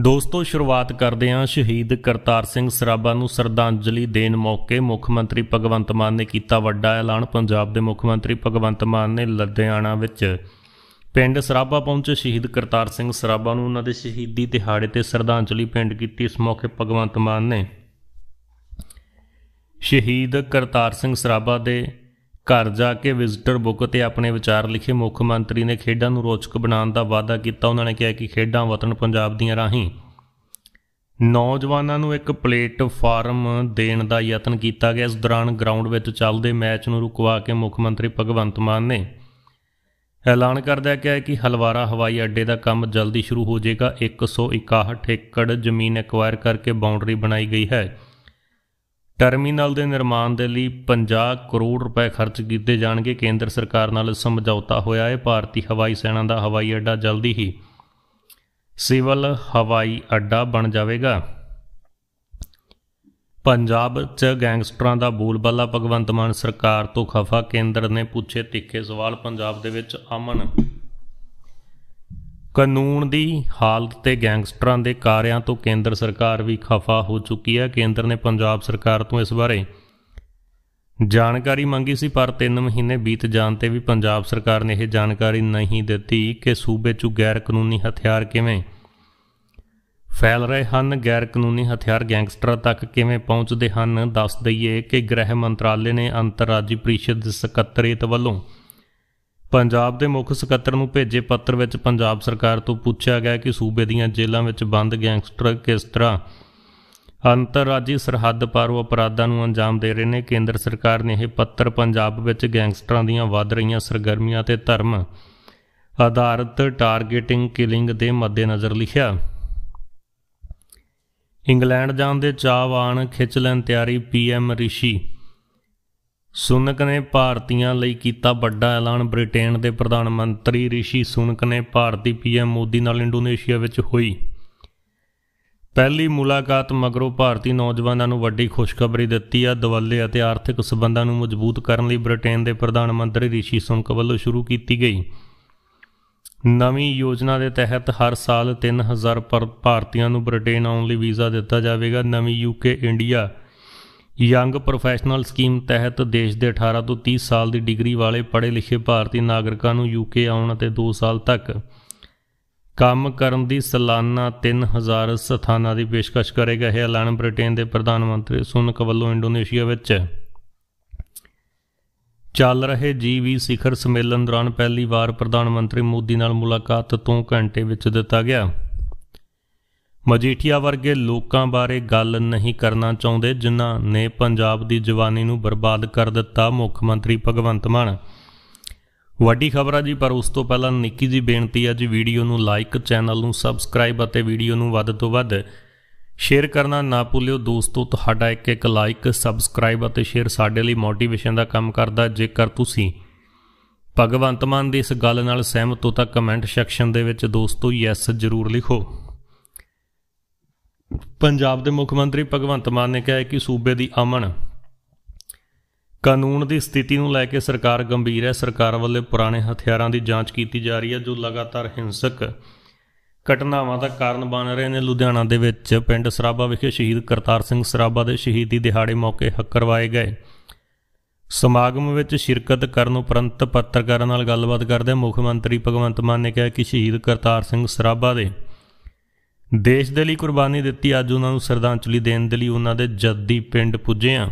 ਦੋਸਤੋ ਸ਼ੁਰੂਆਤ ਕਰਦੇ ਹਾਂ ਸ਼ਹੀਦ ਕਰਤਾਰ ਸਿੰਘ ਸਰਾਭਾ ਨੂੰ ਸ਼ਰਧਾਂਜਲੀ ਦੇਣ ਮੌਕੇ ਮੁੱਖ ਮੰਤਰੀ ਭਗਵੰਤ ਮਾਨ ਨੇ ਕੀਤਾ ਵੱਡਾ ਐਲਾਨ ਪੰਜਾਬ ਦੇ ਮੁੱਖ ਮੰਤਰੀ ਭਗਵੰਤ ਮਾਨ ਨੇ ਲੁਧਿਆਣਾ ਵਿੱਚ ਪਿੰਡ ਸਰਾਭਾ ਪਹੁੰਚੇ ਸ਼ਹੀਦ ਕਰਤਾਰ ਸਿੰਘ ਸਰਾਭਾ ਨੂੰ ਉਹਨਾਂ ਦੇ ਸ਼ਹੀਦੀ ਦਿਹਾੜੇ ਤੇ ਸ਼ਰਧਾਂਜਲੀ ਭੇਂਟ ਕੀਤੀ ਇਸ ਮੌਕੇ ਭਗਵੰਤ ਮਾਨ ਨੇ ਸ਼ਹੀਦ ਕਰਤਾਰ ਸਿੰਘ ਸਰਾਭਾ ਦੇ ਘਰ ਜਾ ਕੇ ਵਿਜ਼ਿਟਰ ਬੁੱਕ ਤੇ ਆਪਣੇ ਵਿਚਾਰ ਲਿਖੇ ਮੁੱਖ ਮੰਤਰੀ ਨੇ ਖੇਡਾਂ ਨੂੰ ਰੋਚਕ ਬਣਾਉਣ ਦਾ ਵਾਅਦਾ ਕੀਤਾ ਉਹਨਾਂ ਨੇ ਕਿਹਾ ਕਿ ਖੇਡਾਂ ਵਤਨ ਪੰਜਾਬ ਦੀਆਂ ਰਾਹੀਂ ਨੌਜਵਾਨਾਂ ਨੂੰ ਇੱਕ ਪਲੇਟਫਾਰਮ ਦੇਣ ਦਾ ਯਤਨ ਕੀਤਾ ਗਿਆ ਇਸ ਦੌਰਾਨ ਗਰਾਊਂਡ ਵਿੱਚ ਚੱਲਦੇ ਮੈਚ ਨੂੰ ਰੁਕਵਾ ਕੇ ਮੁੱਖ ਮੰਤਰੀ ਭਗਵੰਤ ਮਾਨ ਨੇ ਐਲਾਨ ਕਰਦਿਆ ਕਿਹਾ ਕਿ ਹਲਵਾਰਾ ਹਵਾਈ ਅੱਡੇ ਦਾ ਕੰਮ ਜਲਦੀ ਸ਼ੁਰੂ ਹੋ ਜਾਏਗਾ 161 ਏਕੜ ਜ਼ਮੀਨ ਐਕਵਾਇਰ ਕਰਕੇ ਬਾਉਂਡਰੀ ਬਣਾਈ ਗਈ ਹੈ ਟਰਮੀਨਲ ਦੇ ਨਿਰਮਾਣ ਦੇ ਲਈ 50 ਕਰੋੜ ਰੁਪਏ ਖਰਚ ਕੀਤੇ ਜਾਣਗੇ ਕੇਂਦਰ ਸਰਕਾਰ ਨਾਲ ਸਮਝੌਤਾ ਹੋਇਆ ਹੈ ਭਾਰਤੀ ਹਵਾਈ ਸੈਨਾ ਦਾ ਹਵਾਈ ਅੱਡਾ ਜਲਦੀ ਹੀ ਸਿਵਲ ਹਵਾਈ ਅੱਡਾ ਬਣ ਜਾਵੇਗਾ ਪੰਜਾਬ 'ਚ ਗੈਂਗਸਟਰਾਂ ਦਾ ਬੋਲਬਾਲਾ ਭਗਵੰਤ ਮਾਨ ਸਰਕਾਰ ਤੋਂ ਖਫਾ ਕੇਂਦਰ ਨੇ ਪੁੱਛੇ ਤਿੱਖੇ ਸਵਾਲ ਪੰਜਾਬ ਦੇ ਵਿੱਚ ਅਮਨ ਕਾਨੂੰਨ ਦੀ ਹਾਲਤ ਤੇ ਗੈਂਗਸਟਰਾਂ ਦੇ ਕਾਰਿਆਂ ਤੋਂ ਕੇਂਦਰ ਸਰਕਾਰ ਵੀ ਖਫਾ ਹੋ ਚੁੱਕੀ ਹੈ ਕੇਂਦਰ ਨੇ ਪੰਜਾਬ ਸਰਕਾਰ ਤੋਂ ਇਸ ਬਾਰੇ ਜਾਣਕਾਰੀ ਮੰਗੀ ਸੀ ਪਰ 3 ਮਹੀਨੇ ਬੀਤ ਜਾਣ ਤੇ ਵੀ ਪੰਜਾਬ ਸਰਕਾਰ ਨੇ ਇਹ ਜਾਣਕਾਰੀ ਨਹੀਂ ਦਿੱਤੀ ਕਿ ਸੂਬੇ 'ਚ ਗੈਰ ਕਾਨੂੰਨੀ ਹਥਿਆਰ ਕਿਵੇਂ ਫੈਲ ਰਹੇ ਹਨ ਗੈਰ ਕਾਨੂੰਨੀ ਹਥਿਆਰ ਗੈਂਗਸਟਰਾਂ ਤੱਕ ਕਿਵੇਂ ਪਹੁੰਚਦੇ ਹਨ ਦੱਸ ਦਈਏ ਕਿ ਗ੍ਰਹਿ ਮੰਤਰਾਲੇ ਨੇ ਅੰਤਰਰਾਜੀ ਪ੍ਰੀਸ਼ਦ ਸਕੱਤਰੇਤ ਵੱਲੋਂ ਪੰਜਾਬ ਦੇ ਮੁੱਖ ਸਕੱਤਰ ਨੂੰ ਭੇਜੇ ਪੱਤਰ ਵਿੱਚ ਪੰਜਾਬ ਸਰਕਾਰ ਤੋਂ ਪੁੱਛਿਆ ਗਿਆ ਕਿ ਸੂਬੇ ਦੀਆਂ ਜੇਲ੍ਹਾਂ ਵਿੱਚ ਬੰਦ ਗੈਂਗਸਟਰ ਕਿਸ ਤਰ੍ਹਾਂ ਅੰਤਰਰਾਜੀ ਸਰਹੱਦ ਪਾਰ ਉਹ ਅਪਰਾਧਾਂ ਨੂੰ ਅੰਜਾਮ ਦੇ ਰਹੇ ਨੇ ਕੇਂਦਰ ਸਰਕਾਰ ਨੇ ਇਹ ਪੱਤਰ ਪੰਜਾਬ ਵਿੱਚ ਗੈਂਗਸਟਰਾਂ ਦੀਆਂ ਵੱਧ ਰਹੀਆਂ ਸਰਗਰਮੀਆਂ ਤੇ ਧਰਮ ਆਧਾਰਿਤ ਟਾਰਗੇਟਿੰਗ ਕਿਲਿੰਗ ਦੇ ਮੱਦੇਨਜ਼ਰ ਲਿਖਿਆ ਇੰਗਲੈਂਡ ਜਾਣ ਦੇ ਚਾਹਵਾਨ ਖਿੱਚ ਲੈਣ ਤਿਆਰੀ ਪੀਐਮ ਰਿਸ਼ੀ ਸੁਨਕ ਨੇ ਭਾਰਤੀਆਂ ਲਈ ਕੀਤਾ ਵੱਡਾ ਐਲਾਨ ਬ੍ਰਿਟੇਨ ਦੇ ਪ੍ਰਧਾਨ ਮੰਤਰੀ ਰਿਸ਼ੀ ਸੁਨਕ ਨੇ ਭਾਰਤੀ ਪੀਐਮ ਮੋਦੀ ਨਾਲ ਇੰਡੋਨੇਸ਼ੀਆ ਵਿੱਚ ਹੋਈ ਪਹਿਲੀ ਮੁਲਾਕਾਤ ਮਗਰੋਂ ਭਾਰਤੀ ਨੌਜਵਾਨਾਂ ਨੂੰ ਵੱਡੀ ਖੁਸ਼ਖਬਰੀ ਦਿੱਤੀ ਆ ਦਵੱਲੇ ਅਤੇ ਆਰਥਿਕ ਸਬੰਧਾਂ ਨੂੰ ਮਜ਼ਬੂਤ ਕਰਨ ਲਈ ਬ੍ਰਿਟੇਨ ਦੇ ਪ੍ਰਧਾਨ ਮੰਤਰੀ ਰਿਸ਼ੀ ਸੁਨਕ ਵੱਲੋਂ ਸ਼ੁਰੂ ਕੀਤੀ ਗਈ ਨਵੀਂ ਯੋਜਨਾ ਦੇ ਤਹਿਤ ਹਰ ਸਾਲ 3000 ਭਾਰਤੀਆਂ ਨੂੰ ਬ੍ਰਿਟੇਨ ਆਉਣ ਲਈ ਵੀਜ਼ਾ ਦਿੱਤਾ ਜਾਵੇਗਾ ਨਵੀਂ UK India young professional scheme ਤਹਿਤ ਦੇਸ਼ ਦੇ 18 ਤੋਂ 30 ਸਾਲ ਦੀ ਡਿਗਰੀ ਵਾਲੇ ਪੜ੍ਹੇ ਲਿਖੇ ਭਾਰਤੀ ਨਾਗਰਿਕਾਂ ਨੂੰ ਯੂਕੇ ਆਉਣ ਅਤੇ 2 ਸਾਲ ਤੱਕ ਕੰਮ ਕਰਨ ਦੀ ਸਾਲਾਨਾ 3000 ਸਥਾਨਾਂ ਦੀ ਪੇਸ਼ਕਸ਼ ਕਰੇਗਾ ਇਹ ਐਲਾਨ ਬ੍ਰਿਟੇਨ ਦੇ ਪ੍ਰਧਾਨ ਮੰਤਰੀ ਸੁਨਕ ਵੱਲੋਂ ਇੰਡੋਨੇਸ਼ੀਆ ਵਿੱਚ ਚੱਲ ਰਹੇ ਜੀ20 ਸਿਖਰ ਸੰਮੇਲਨ ਦੌਰਾਨ ਪਹਿਲੀ ਵਾਰ ਪ੍ਰਧਾਨ ਮੰਤਰੀ ਮੋਦੀ ਨਾਲ ਮੁਲਾਕਾਤ ਤੋਂ ਘੰਟੇ ਵਿੱਚ ਦਿੱਤਾ ਗਿਆ ਮਜੀਠੀਆ ਵਰਗੇ ਲੋਕਾਂ ਬਾਰੇ ਗੱਲ ਨਹੀਂ ਕਰਨਾ ਚਾਹੁੰਦੇ ਜਿਨ੍ਹਾਂ ਨੇ ਪੰਜਾਬ ਦੀ ਜਵਾਨੀ ਨੂੰ ਬਰਬਾਦ ਕਰ ਦਿੱਤਾ ਮੁੱਖ ਮੰਤਰੀ ਭਗਵੰਤ ਮਾਨ ਵੱਡੀ ਖਬਰ ਆ ਜੀ ਪਰ ਉਸ ਤੋਂ ਪਹਿਲਾਂ ਨਿੱਕੀ ਜੀ ਬੇਨਤੀ ਆ ਜੀ ਵੀਡੀਓ ਨੂੰ ਲਾਈਕ ਚੈਨਲ ਨੂੰ ਸਬਸਕ੍ਰਾਈਬ ਅਤੇ ਵੀਡੀਓ ਨੂੰ ਵੱਧ ਤੋਂ ਵੱਧ ਸ਼ੇਅਰ ਕਰਨਾ ਨਾ ਭੁੱਲਿਓ ਦੋਸਤੋ ਤੁਹਾਡਾ ਇੱਕ ਇੱਕ ਲਾਈਕ ਸਬਸਕ੍ਰਾਈਬ ਅਤੇ ਸ਼ੇਅਰ ਸਾਡੇ ਲਈ ਮੋਟੀਵੇਸ਼ਨ ਦਾ ਕੰਮ ਕਰਦਾ ਜੇਕਰ ਤੁਸੀਂ ਭਗਵੰਤ ਮਾਨ ਦੀ ਇਸ ਗੱਲ ਨਾਲ ਸਹਿਮਤ ਹੋ ਤਾਂ ਕਮੈਂਟ ਸੈਕਸ਼ਨ ਦੇ ਵਿੱਚ ਦੋਸਤੋ ਯੈਸ ਜ਼ਰੂਰ ਲਿਖੋ ਪੰਜਾਬ ਦੇ ਮੁੱਖ ਮੰਤਰੀ ਭਗਵੰਤ ਮਾਨ ਨੇ ਕਿਹਾ ਕਿ ਸੂਬੇ ਦੀ ਅਮਨ ਕਾਨੂੰਨ ਦੀ ਸਥਿਤੀ ਨੂੰ ਲੈ ਕੇ ਸਰਕਾਰ ਗੰਭੀਰ ਹੈ ਸਰਕਾਰ ਵੱਲੋਂ ਪੁਰਾਣੇ ਹਥਿਆਰਾਂ ਦੀ ਜਾਂਚ ਕੀਤੀ ਜਾ ਰਹੀ ਹੈ ਜੋ ਲਗਾਤਾਰ ਹਿੰਸਕ ਘਟਨਾਵਾਂ ਦਾ ਕਾਰਨ ਬਣ ਰਹੇ ਨੇ ਲੁਧਿਆਣਾ ਦੇ ਵਿੱਚ ਪਿੰਡ ਸਰਾਬਾ ਵਿਖੇ ਸ਼ਹੀਦ ਕਰਤਾਰ ਸਿੰਘ ਸਰਾਬਾ ਦੇ ਸ਼ਹੀਦੀ ਦਿਹਾੜੇ ਮੌਕੇ ਹੱਕਰਵਾਏ ਗਏ ਸਮਾਗਮ ਵਿੱਚ ਸ਼ਿਰਕਤ ਕਰਨ ਉਪਰੰਤ ਪੱਤਰਕਾਰਾਂ ਨਾਲ ਗੱਲਬਾਤ ਕਰਦੇ ਮੁੱਖ ਮੰਤਰੀ ਭਗਵੰਤ ਮਾਨ ਨੇ ਕਿਹਾ ਕਿ ਸ਼ਹੀਦ ਕਰਤਾਰ ਸਿੰਘ ਸਰਾਬਾ ਦੇ ਦੇਸ਼ ਦੇ ਲਈ ਕੁਰਬਾਨੀ ਦਿੱਤੀ ਅੱਜ ਉਹਨਾਂ ਨੂੰ ਸ਼ਰਧਾਂਜਲੀ ਦੇਣ ਦੇ ਲਈ ਉਹਨਾਂ ਦੇ ਜੱਦੀ ਪਿੰਡ ਪੁੱਜੇ ਆ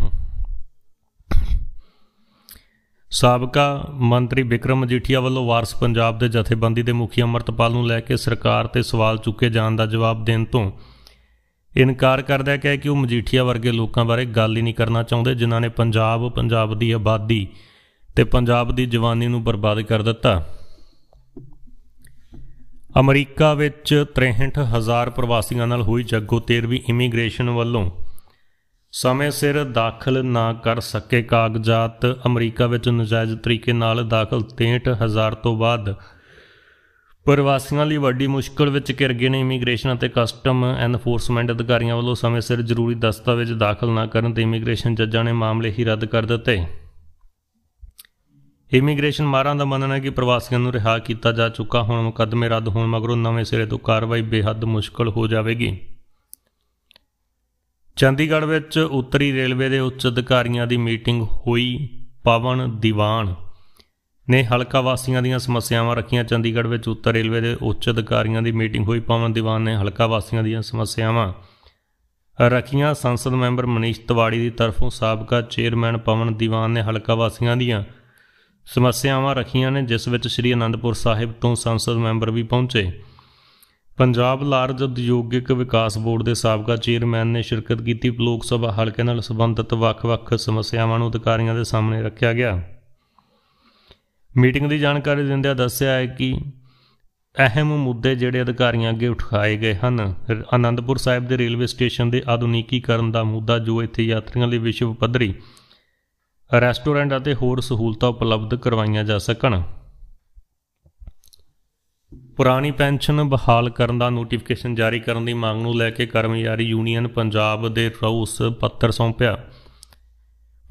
ਸਾਬਕਾ ਮੰਤਰੀ ਵਿਕਰਮ ਮਜੀਠੀਆ ਵੱਲੋਂ ਵਾਰਸ ਪੰਜਾਬ ਦੇ ਜਥੇਬੰਦੀ ਦੇ ਮੁਖੀ ਅਮਰਤਪਾਲ ਨੂੰ ਲੈ ਕੇ ਸਰਕਾਰ ਤੇ ਸਵਾਲ ਚੁੱਕੇ ਜਾਣ ਦਾ ਜਵਾਬ ਦੇਣ ਤੋਂ ਇਨਕਾਰ ਕਰਦਾ ਹੈ ਕਿ ਉਹ ਮਜੀਠੀਆ ਵਰਗੇ ਲੋਕਾਂ ਬਾਰੇ ਗੱਲ ਹੀ ਨਹੀਂ ਕਰਨਾ ਚਾਹੁੰਦੇ ਜਿਨ੍ਹਾਂ ਨੇ ਪੰਜਾਬ ਪੰਜਾਬ ਦੀ ਆਬਾਦੀ ਤੇ ਪੰਜਾਬ ਦੀ ਜਵਾਨੀ ਨੂੰ ਬਰਬਾਦ ਕਰ ਦਿੱਤਾ ਅਮਰੀਕਾ ਵਿੱਚ 63000 ਪ੍ਰਵਾਸੀਆਂ ਨਾਲ ਹੋਈ ਜੱਗੋ 13ਵੀਂ ਇਮੀਗ੍ਰੇਸ਼ਨ ਵੱਲੋਂ ਸਮੇਂ ਸਿਰ ਦਾਖਲ ਨਾ ਕਰ ਸਕੇ ਕਾਗਜ਼ਾਤ ਅਮਰੀਕਾ ਵਿੱਚ ਨਜਾਇਜ਼ ਤਰੀਕੇ ਨਾਲ ਦਾਖਲ 63000 ਤੋਂ ਬਾਅਦ ਪ੍ਰਵਾਸੀਆਂ ਲਈ ਵੱਡੀ ਮੁਸ਼ਕਲ ਵਿੱਚ ਘਿਰ ਗਏ ਨੇ ਇਮੀਗ੍ਰੇਸ਼ਨ ਅਤੇ ਕਸਟਮ ਐਨਫੋਰਸਮੈਂਟ ਅਧਿਕਾਰੀਆਂ ਵੱਲੋਂ ਸਮੇਂ ਸਿਰ ਜ਼ਰੂਰੀ ਦਸਤਾਵੇਜ਼ ਦਾਖਲ ਨਾ ਕਰਨ ਤੇ ਇਮੀਗ੍ਰੇਸ਼ਨ ਜੱਜਾਂ ਨੇ ਮਾਮਲੇ ਹੀ ਰੱਦ ਕਰ ਦਿੱਤੇ ਇਮੀਗ੍ਰੇਸ਼ਨ ਮਾਰਾਂ ਦਾ ਮੰਨਣਾ ਹੈ ਕਿ ਪ੍ਰਵਾਸੀਆਂ ਨੂੰ ਰਿਹਾ ਕੀਤਾ ਜਾ ਚੁੱਕਾ ਹੁਣ ਮੁਕੱਦਮੇ ਰੱਦ ਹੋਣ ਮਗਰੋਂ ਨਵੇਂ ਸਿਰੇ ਤੋਂ ਕਾਰਵਾਈ ਬੇਹੱਦ ਮੁਸ਼ਕਲ ਹੋ ਜਾਵੇਗੀ ਚੰਡੀਗੜ੍ਹ ਵਿੱਚ ਉੱਤਰੀ ਰੇਲਵੇ ਦੇ ਉੱਚ ਅਧਿਕਾਰੀਆਂ ਦੀ ਮੀਟਿੰਗ ਹੋਈ ਪਵਨ ਦੀਵਾਨ ਨੇ ਹਲਕਾ ਵਾਸੀਆਂ ਦੀਆਂ ਸਮੱਸਿਆਵਾਂ ਰੱਖੀਆਂ ਚੰਡੀਗੜ੍ਹ ਵਿੱਚ ਉੱਤਰ ਰੇਲਵੇ ਦੇ ਉੱਚ ਅਧਿਕਾਰੀਆਂ ਦੀ ਮੀਟਿੰਗ ਹੋਈ ਪਵਨ ਦੀਵਾਨ ਨੇ ਹਲਕਾ ਵਾਸੀਆਂ ਦੀਆਂ ਸਮੱਸਿਆਵਾਂ ਰੱਖੀਆਂ ਸੰਸਦ ਮੈਂਬਰ ਮਨੀਸ਼ ਤਿਵਾੜੀ ਦੀ ਤਰਫੋਂ ਸਾਬਕਾ ਚੇਅਰਮੈਨ ਪਵਨ ਦੀਵਾਨ ਨੇ ਹਲਕਾ ਵਾਸੀਆਂ ਦੀਆਂ ਸਮੱਸਿਆਵਾਂ ਰੱਖੀਆਂ ਨੇ ਜਿਸ ਵਿੱਚ ਸ੍ਰੀ ਅਨੰਦਪੁਰ ਸਾਹਿਬ ਤੋਂ ਸੰਸਦ ਮੈਂਬਰ ਵੀ ਪਹੁੰਚੇ ਪੰਜਾਬ ਲਾਰਜ ਉਦਯੋਗਿਕ ਵਿਕਾਸ ਬੋਰਡ ਦੇ ਸਾਬਕਾ ਚੇਅਰਮੈਨ ਨੇ ਸ਼ਿਰਕਤ ਕੀਤੀ ਲੋਕ ਸਭਾ ਹਲਕੇ ਨਾਲ ਸੰਬੰਧਿਤ ਵੱਖ-ਵੱਖ ਸਮੱਸਿਆਵਾਂ ਨੂੰ ਅਧਿਕਾਰੀਆਂ ਦੇ ਸਾਹਮਣੇ ਰੱਖਿਆ ਗਿਆ ਮੀਟਿੰਗ ਦੀ ਜਾਣਕਾਰੀ ਦਿੰਦਿਆਂ ਦੱਸਿਆ ਹੈ ਕਿ ਅਹਿਮ ਮੁੱਦੇ ਜਿਹੜੇ ਅਧਿਕਾਰੀਆਂ ਅੱਗੇ ਉਠਾਏ ਗਏ ਹਨ ਆਨੰਦਪੁਰ ਸਾਹਿਬ ਦੇ ਰੇਲਵੇ ਸਟੇਸ਼ਨ ਦੇ ਆਧੁਨਿਕੀਕਰਨ ਦਾ ਮੁੱਦਾ ਜੋ ਇੱਥੇ ਯਾਤਰੀਆਂ ਲਈ ਵਿਸ਼ਵ ਪੱਧਰੀ ਰੈਸਟੋਰੈਂਟ ਅਤੇ ਹੋਰ ਸਹੂਲਤਾਂ ਉਪਲਬਧ ਕਰਵਾਈਆਂ ਜਾ ਸਕਣ ਪੁਰਾਣੀ ਪੈਨਸ਼ਨ ਬਹਾਲ ਕਰਨ ਦਾ ਨੋਟੀਫਿਕੇਸ਼ਨ ਜਾਰੀ ਕਰਨ ਦੀ ਮੰਗ ਨੂੰ ਲੈ ਕੇ ਕਰਮਚਾਰੀ ਯੂਨੀਅਨ ਪੰਜਾਬ ਦੇ ਰੌਸ ਪੱਤਰ ਸੌਂਪਿਆ